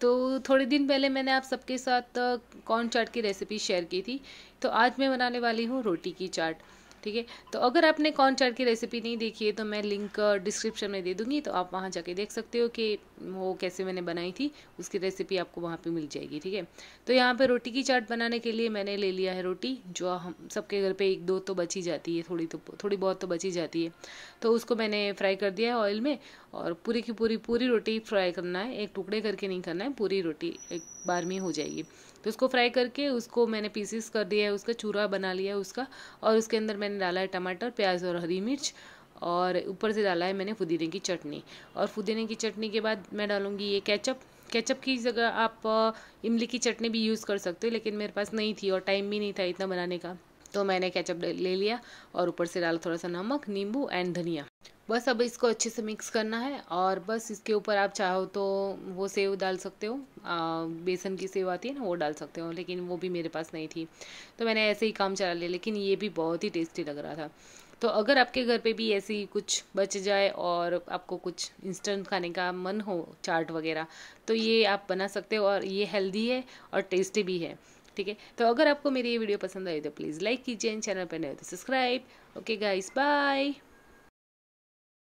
तो थोड़े दिन पहले मैंने आप सबके साथ कॉर्न चाट की रेसिपी शेयर की थी तो आज मैं बनाने वाली हूँ रोटी की चाट ठीक है तो अगर आपने कॉर्न चाट की रेसिपी नहीं देखी है तो मैं लिंक डिस्क्रिप्शन uh, में दे दूँगी तो आप वहाँ जाके देख सकते हो कि वो कैसे मैंने बनाई थी उसकी रेसिपी आपको वहाँ पर मिल जाएगी ठीक है तो यहाँ पर रोटी की चाट बनाने के लिए मैंने ले लिया है रोटी जो हम सबके घर पर एक दो तो बची जाती है थोड़ी तो थोड़ी बहुत तो बची जाती है तो उसको मैंने फ्राई कर दिया है ऑयल में और पूरी की पूरी पूरी रोटी फ्राई करना है एक टुकड़े करके नहीं करना है पूरी रोटी एक बार में हो जाएगी तो उसको फ्राई करके उसको मैंने पीसेस कर दिया है उसका चूरा बना लिया है उसका और उसके अंदर मैंने मैंने डाला है टमाटर प्याज और हरी मिर्च और ऊपर से डाला है मैंने पुदीने की चटनी और पुदीने की चटनी के बाद मैं डालूँगी ये कैचअप केचप की जगह आप इमली की चटनी भी यूज़ कर सकते हो लेकिन मेरे पास नहीं थी और टाइम भी नहीं था इतना बनाने का तो मैंने केचप ले लिया और ऊपर से डाला थोड़ा सा नमक नींबू एंड धनिया बस अब इसको अच्छे से मिक्स करना है और बस इसके ऊपर आप चाहो तो वो सेव डाल सकते हो आ, बेसन की सेव आती है ना वो डाल सकते हो लेकिन वो भी मेरे पास नहीं थी तो मैंने ऐसे ही काम चला लिया लेकिन ये भी बहुत ही टेस्टी लग रहा था तो अगर आपके घर पे भी ऐसी कुछ बच जाए और आपको कुछ इंस्टेंट खाने का मन हो चाट वगैरह तो ये आप बना सकते हो और ये हेल्दी है और टेस्टी भी है ठीक है तो अगर आपको मेरी ये वीडियो पसंद आई तो प्लीज़ लाइक कीजिए चैनल पर नए हो तो सब्सक्राइब ओके गाइस बाय